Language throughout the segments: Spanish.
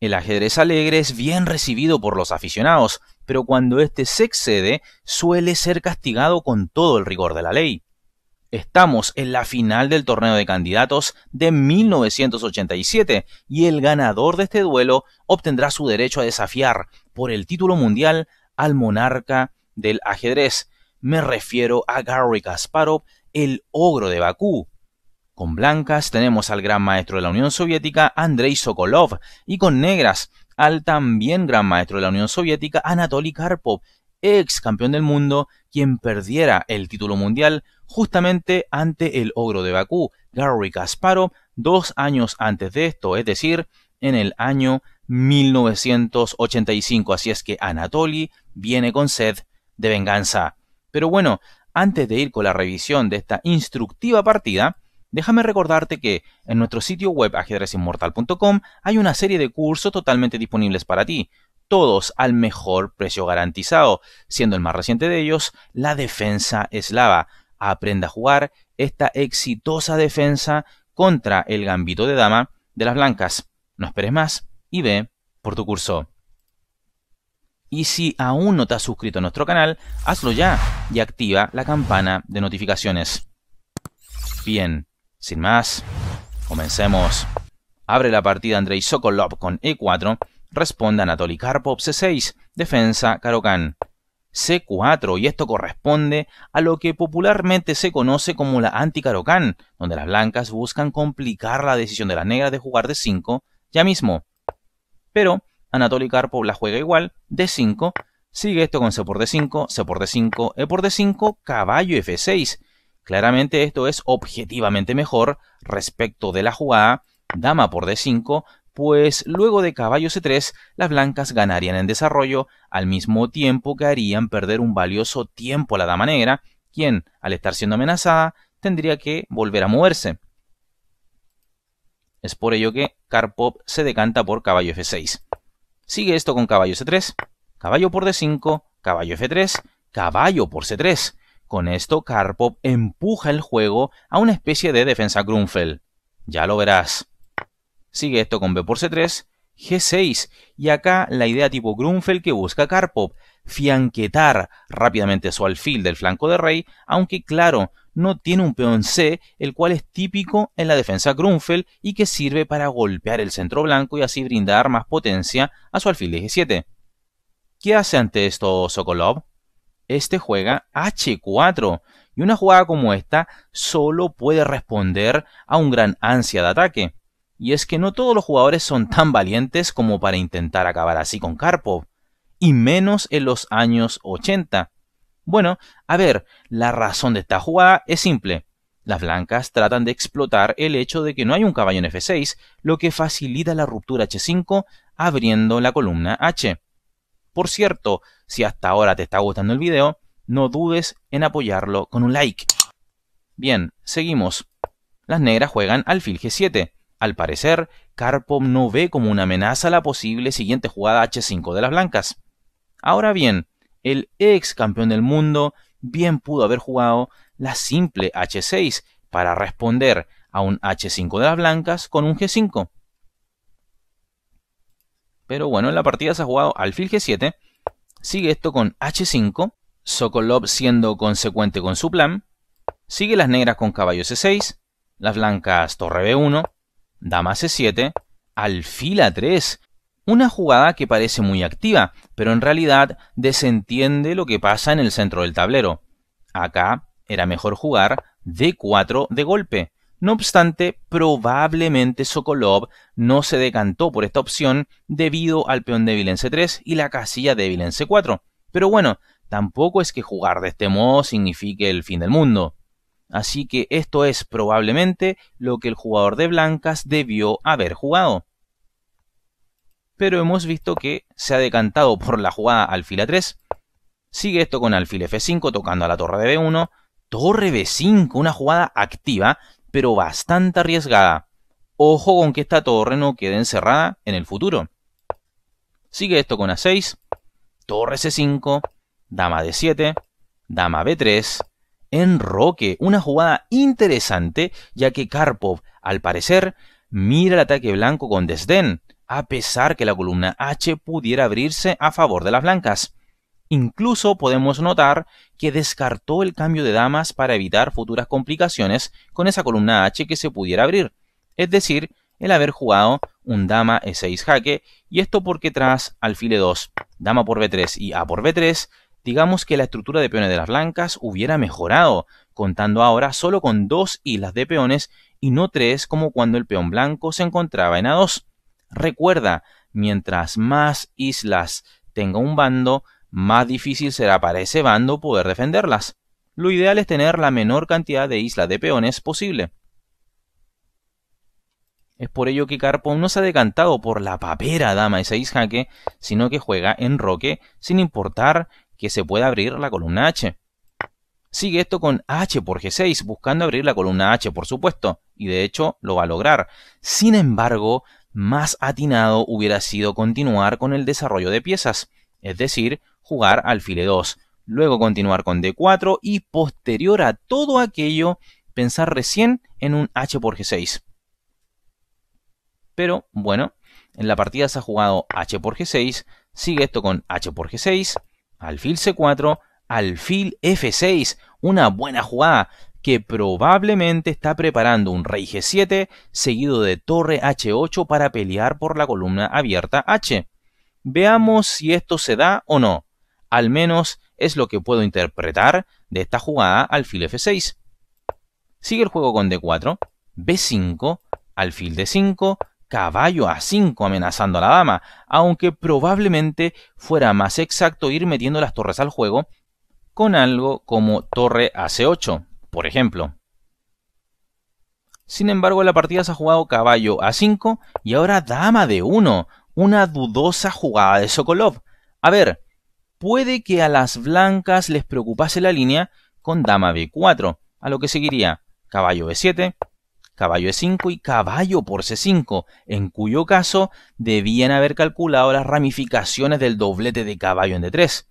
El ajedrez alegre es bien recibido por los aficionados, pero cuando este se excede suele ser castigado con todo el rigor de la ley. Estamos en la final del torneo de candidatos de 1987 y el ganador de este duelo obtendrá su derecho a desafiar por el título mundial al monarca del ajedrez. Me refiero a Garry Kasparov, el ogro de Bakú, con blancas tenemos al gran maestro de la Unión Soviética Andrei Sokolov y con negras al también gran maestro de la Unión Soviética Anatoly Karpov, ex campeón del mundo, quien perdiera el título mundial justamente ante el ogro de Bakú, Garry Kasparov, dos años antes de esto, es decir, en el año 1985. Así es que Anatoly viene con sed de venganza. Pero bueno, antes de ir con la revisión de esta instructiva partida, Déjame recordarte que en nuestro sitio web ajedrezinmortal.com hay una serie de cursos totalmente disponibles para ti, todos al mejor precio garantizado, siendo el más reciente de ellos la defensa eslava. Aprenda a jugar esta exitosa defensa contra el gambito de dama de las blancas. No esperes más y ve por tu curso. Y si aún no te has suscrito a nuestro canal, hazlo ya y activa la campana de notificaciones. Bien, sin más, comencemos. Abre la partida Andrei Sokolov con E4, responde Anatoly Karpov C6, defensa Karokan. C4 y esto corresponde a lo que popularmente se conoce como la anti-Karokan, donde las blancas buscan complicar la decisión de las negras de jugar D5 ya mismo. Pero Anatoly Karpov la juega igual, D5, sigue esto con C por D5, C por D5, E por D5, caballo F6, Claramente esto es objetivamente mejor respecto de la jugada dama por d5, pues luego de caballo c3 las blancas ganarían en desarrollo al mismo tiempo que harían perder un valioso tiempo a la dama negra, quien, al estar siendo amenazada, tendría que volver a moverse. Es por ello que Carpop se decanta por caballo f6. Sigue esto con caballo c3, caballo por d5, caballo f3, caballo por c3. Con esto, Karpov empuja el juego a una especie de defensa Grunfeld. Ya lo verás. Sigue esto con B por C3, G6, y acá la idea tipo Grunfeld que busca Karpov, fianquetar rápidamente su alfil del flanco de rey, aunque claro, no tiene un peón C, el cual es típico en la defensa Grunfeld y que sirve para golpear el centro blanco y así brindar más potencia a su alfil de G7. ¿Qué hace ante esto Sokolov? Este juega H4 y una jugada como esta solo puede responder a un gran ansia de ataque. Y es que no todos los jugadores son tan valientes como para intentar acabar así con Karpov, y menos en los años 80. Bueno, a ver, la razón de esta jugada es simple. Las blancas tratan de explotar el hecho de que no hay un caballo en F6, lo que facilita la ruptura H5 abriendo la columna H. Por cierto, si hasta ahora te está gustando el video, no dudes en apoyarlo con un like. Bien, seguimos. Las negras juegan alfil G7. Al parecer, Karpov no ve como una amenaza la posible siguiente jugada H5 de las blancas. Ahora bien, el ex campeón del mundo bien pudo haber jugado la simple H6 para responder a un H5 de las blancas con un G5. Pero bueno, en la partida se ha jugado alfil G7. Sigue esto con H5. Sokolov siendo consecuente con su plan. Sigue las negras con caballo C6. Las blancas torre B1. Dama C7. Alfil A3. Una jugada que parece muy activa, pero en realidad desentiende lo que pasa en el centro del tablero. Acá era mejor jugar D4 de golpe, no obstante, probablemente Sokolov no se decantó por esta opción debido al peón débil en c 3 y la casilla débil en c 4. Pero bueno, tampoco es que jugar de este modo signifique el fin del mundo. Así que esto es probablemente lo que el jugador de blancas debió haber jugado. Pero hemos visto que se ha decantado por la jugada alfil A3. Sigue esto con alfil F5 tocando a la torre de B1. Torre B5, una jugada activa pero bastante arriesgada. Ojo con que esta torre no quede encerrada en el futuro. Sigue esto con A6, torre C5, dama D7, dama B3, enroque. Una jugada interesante, ya que Karpov, al parecer, mira el ataque blanco con desdén, a pesar que la columna H pudiera abrirse a favor de las blancas. Incluso podemos notar que descartó el cambio de damas para evitar futuras complicaciones con esa columna H que se pudiera abrir, es decir, el haber jugado un dama E6 jaque, y esto porque tras alfil E2, dama por B3 y A por B3, digamos que la estructura de peones de las blancas hubiera mejorado, contando ahora solo con dos islas de peones y no tres como cuando el peón blanco se encontraba en A2. Recuerda, mientras más islas tenga un bando, más difícil será para ese bando poder defenderlas. Lo ideal es tener la menor cantidad de islas de peones posible. Es por ello que Carpon no se ha decantado por la papera dama de 6 jaque, sino que juega en roque sin importar que se pueda abrir la columna H. Sigue esto con H por G6, buscando abrir la columna H, por supuesto, y de hecho lo va a lograr. Sin embargo, más atinado hubiera sido continuar con el desarrollo de piezas, es decir, jugar alfil E2, luego continuar con D4 y posterior a todo aquello pensar recién en un H por G6. Pero bueno, en la partida se ha jugado H por G6, sigue esto con H por G6, alfil C4, alfil F6, una buena jugada que probablemente está preparando un rey G7 seguido de torre H8 para pelear por la columna abierta H. Veamos si esto se da o no. Al menos es lo que puedo interpretar de esta jugada alfil f6. Sigue el juego con d4, b5, alfil d5, caballo a 5 amenazando a la dama, aunque probablemente fuera más exacto ir metiendo las torres al juego con algo como torre a c8, por ejemplo. Sin embargo, la partida se ha jugado caballo a 5 y ahora dama de 1, una dudosa jugada de Sokolov. A ver, puede que a las blancas les preocupase la línea con dama b4, a lo que seguiría caballo b7, caballo e5 y caballo por c5, en cuyo caso debían haber calculado las ramificaciones del doblete de caballo en d3.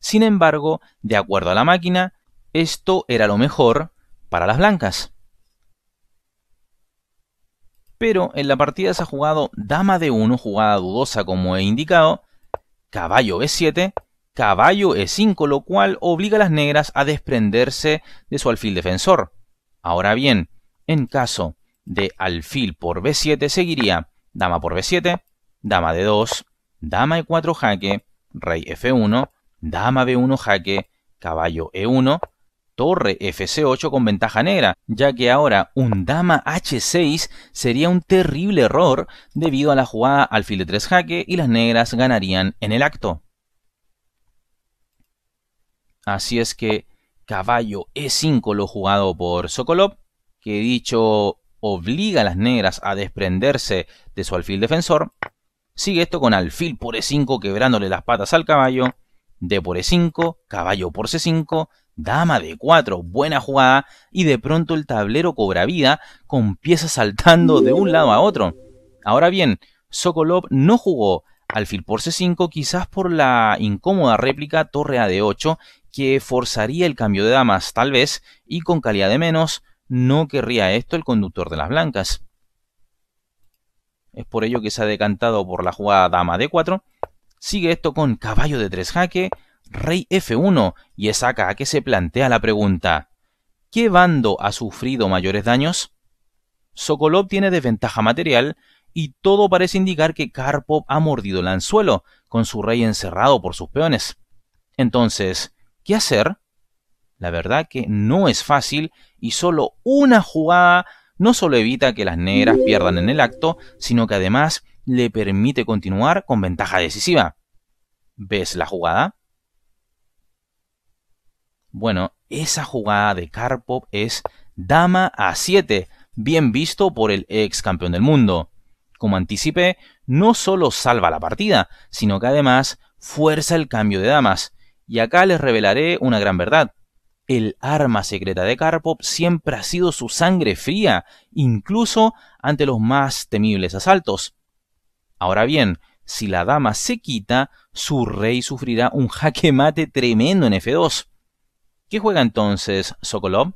Sin embargo, de acuerdo a la máquina, esto era lo mejor para las blancas. Pero en la partida se ha jugado dama d1, jugada dudosa como he indicado, caballo b7 caballo E5, lo cual obliga a las negras a desprenderse de su alfil defensor. Ahora bien, en caso de alfil por B7 seguiría dama por B7, dama D2, dama E4 jaque, rey F1, dama B1 jaque, caballo E1, torre FC8 con ventaja negra, ya que ahora un dama H6 sería un terrible error debido a la jugada alfil de 3 jaque y las negras ganarían en el acto. Así es que caballo E5 lo jugado por Sokolov, que dicho obliga a las negras a desprenderse de su alfil defensor. Sigue esto con alfil por E5 quebrándole las patas al caballo, D por E5, caballo por C5, dama de 4, buena jugada, y de pronto el tablero cobra vida con piezas saltando de un lado a otro. Ahora bien, Sokolov no jugó alfil por C5 quizás por la incómoda réplica torre A de 8 que forzaría el cambio de damas, tal vez, y con calidad de menos, no querría esto el conductor de las blancas. Es por ello que se ha decantado por la jugada dama d4. Sigue esto con caballo de 3 jaque, rey f1, y es acá que se plantea la pregunta. ¿Qué bando ha sufrido mayores daños? Sokolov tiene desventaja material y todo parece indicar que Karpov ha mordido el anzuelo, con su rey encerrado por sus peones. Entonces, qué hacer. La verdad que no es fácil y solo una jugada no solo evita que las negras pierdan en el acto, sino que además le permite continuar con ventaja decisiva. ¿Ves la jugada? Bueno, esa jugada de Karpov es dama a 7, bien visto por el ex campeón del mundo. Como anticipé, no solo salva la partida, sino que además fuerza el cambio de damas, y acá les revelaré una gran verdad. El arma secreta de Karpov siempre ha sido su sangre fría, incluso ante los más temibles asaltos. Ahora bien, si la dama se quita, su rey sufrirá un jaque mate tremendo en F2. ¿Qué juega entonces Sokolov?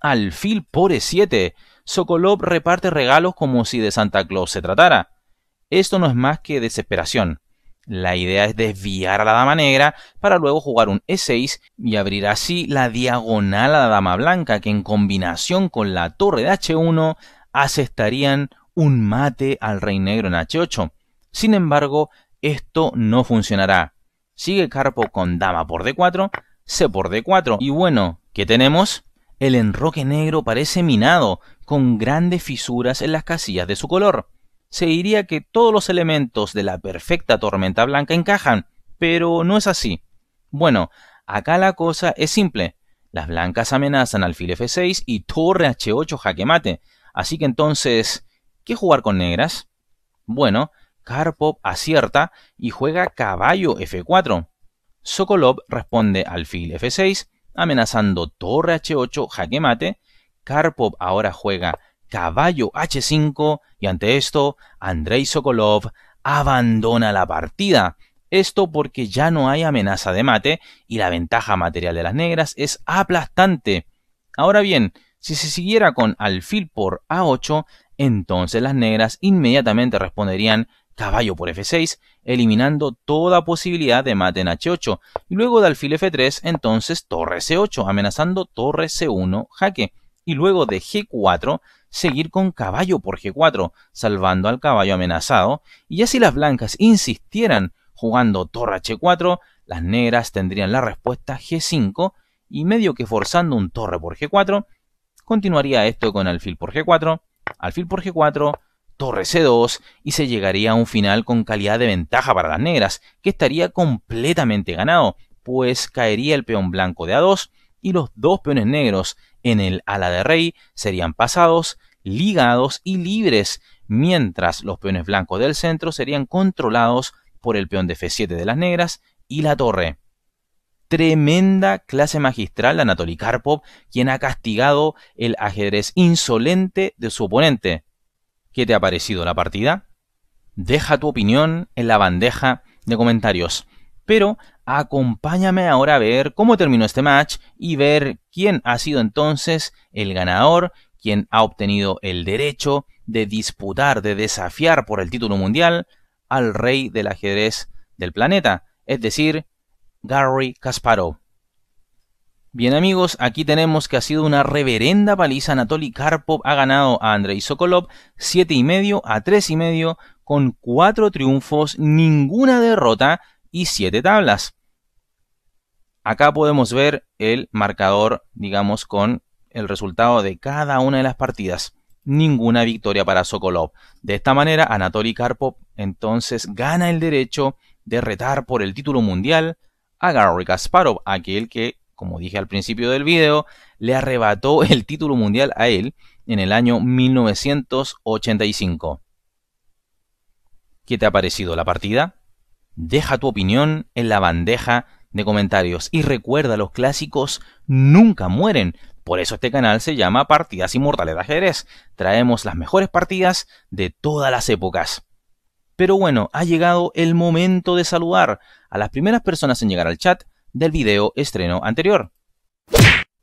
Alfil por E7. Sokolov reparte regalos como si de Santa Claus se tratara. Esto no es más que desesperación. La idea es desviar a la dama negra para luego jugar un E6 y abrir así la diagonal a la dama blanca que en combinación con la torre de H1 asestarían un mate al rey negro en H8. Sin embargo, esto no funcionará. Sigue Carpo con dama por D4, C por D4 y bueno, ¿qué tenemos? El enroque negro parece minado, con grandes fisuras en las casillas de su color se diría que todos los elementos de la perfecta tormenta blanca encajan, pero no es así. Bueno, acá la cosa es simple. Las blancas amenazan alfil f6 y torre h8 jaque mate. Así que entonces, ¿qué jugar con negras? Bueno, Karpov acierta y juega caballo f4. Sokolov responde alfil f6, amenazando torre h8 jaque mate. Karpov ahora juega caballo H5 y ante esto Andrei Sokolov abandona la partida. Esto porque ya no hay amenaza de mate y la ventaja material de las negras es aplastante. Ahora bien, si se siguiera con alfil por A8, entonces las negras inmediatamente responderían caballo por F6, eliminando toda posibilidad de mate en H8, y luego de alfil F3, entonces torre C8, amenazando torre C1 jaque, y luego de G4 seguir con caballo por G4, salvando al caballo amenazado, y ya si las blancas insistieran jugando torre H4, las negras tendrían la respuesta G5 y medio que forzando un torre por G4, continuaría esto con alfil por G4, alfil por G4, torre C2 y se llegaría a un final con calidad de ventaja para las negras, que estaría completamente ganado, pues caería el peón blanco de A2 y los dos peones negros en el ala de rey serían pasados, ligados y libres, mientras los peones blancos del centro serían controlados por el peón de F7 de las negras y la torre. Tremenda clase magistral Anatoly Karpov, quien ha castigado el ajedrez insolente de su oponente. ¿Qué te ha parecido la partida? Deja tu opinión en la bandeja de comentarios. Pero acompáñame ahora a ver cómo terminó este match y ver quién ha sido entonces el ganador, quien ha obtenido el derecho de disputar, de desafiar por el título mundial al rey del ajedrez del planeta, es decir, Gary Kasparov. Bien amigos, aquí tenemos que ha sido una reverenda paliza. Anatoly Karpov ha ganado a Andrei Sokolov medio a y medio con 4 triunfos, ninguna derrota y siete tablas. Acá podemos ver el marcador, digamos, con el resultado de cada una de las partidas. Ninguna victoria para Sokolov. De esta manera, Anatoly Karpov entonces gana el derecho de retar por el título mundial a Gary Kasparov, aquel que, como dije al principio del video, le arrebató el título mundial a él en el año 1985. ¿Qué te ha parecido la partida? Deja tu opinión en la bandeja de comentarios y recuerda, los clásicos nunca mueren. Por eso este canal se llama Partidas Inmortales de Ajedrez. Traemos las mejores partidas de todas las épocas. Pero bueno, ha llegado el momento de saludar a las primeras personas en llegar al chat del video estreno anterior.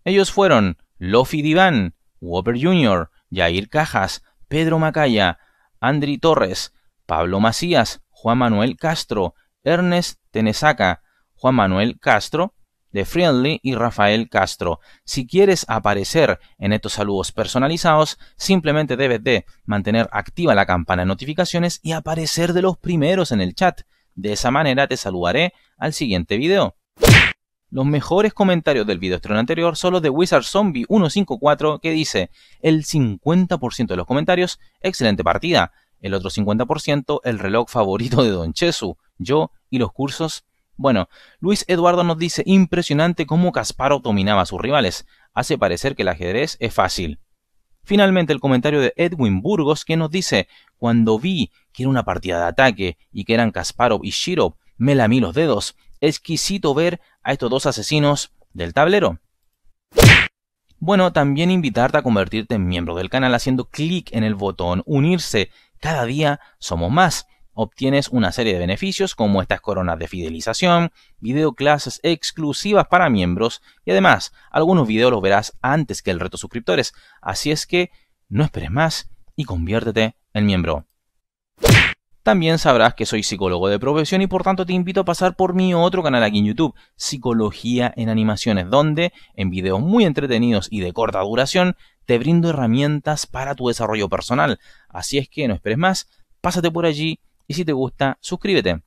Ellos fueron Lofi Diván, Whopper Jr., Jair Cajas, Pedro Macaya, Andri Torres, Pablo Macías, Juan Manuel Castro, Ernest Tenesaca, Juan Manuel Castro, de Friendly y Rafael Castro. Si quieres aparecer en estos saludos personalizados, simplemente debes de mantener activa la campana de notificaciones y aparecer de los primeros en el chat. De esa manera te saludaré al siguiente video. Los mejores comentarios del video estreno anterior son los de Wizard Zombie 154 que dice el 50% de los comentarios, excelente partida, el otro 50%, el reloj favorito de Don Chesu, yo y los cursos. Bueno, Luis Eduardo nos dice impresionante cómo Kasparov dominaba a sus rivales. Hace parecer que el ajedrez es fácil. Finalmente el comentario de Edwin Burgos que nos dice, cuando vi que era una partida de ataque y que eran Kasparov y Shirov, me lamí los dedos. Exquisito ver a estos dos asesinos del tablero. Bueno, también invitarte a convertirte en miembro del canal haciendo clic en el botón unirse cada día somos más. Obtienes una serie de beneficios como estas coronas de fidelización, videoclases exclusivas para miembros y además algunos videos los verás antes que el reto suscriptores. Así es que no esperes más y conviértete en miembro. También sabrás que soy psicólogo de profesión y por tanto te invito a pasar por mi otro canal aquí en YouTube, Psicología en Animaciones, donde en videos muy entretenidos y de corta duración te brindo herramientas para tu desarrollo personal. Así es que no esperes más, pásate por allí y si te gusta, suscríbete.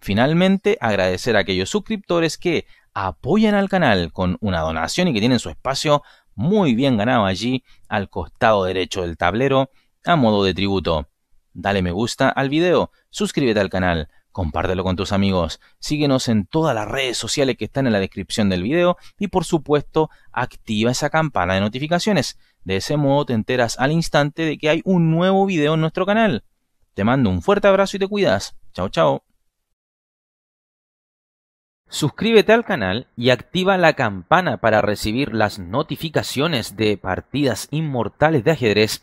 Finalmente, agradecer a aquellos suscriptores que apoyan al canal con una donación y que tienen su espacio muy bien ganado allí al costado derecho del tablero a modo de tributo dale me gusta al video, suscríbete al canal, compártelo con tus amigos, síguenos en todas las redes sociales que están en la descripción del video y por supuesto activa esa campana de notificaciones. De ese modo te enteras al instante de que hay un nuevo video en nuestro canal. Te mando un fuerte abrazo y te cuidas. Chao, chao. Suscríbete al canal y activa la campana para recibir las notificaciones de partidas inmortales de ajedrez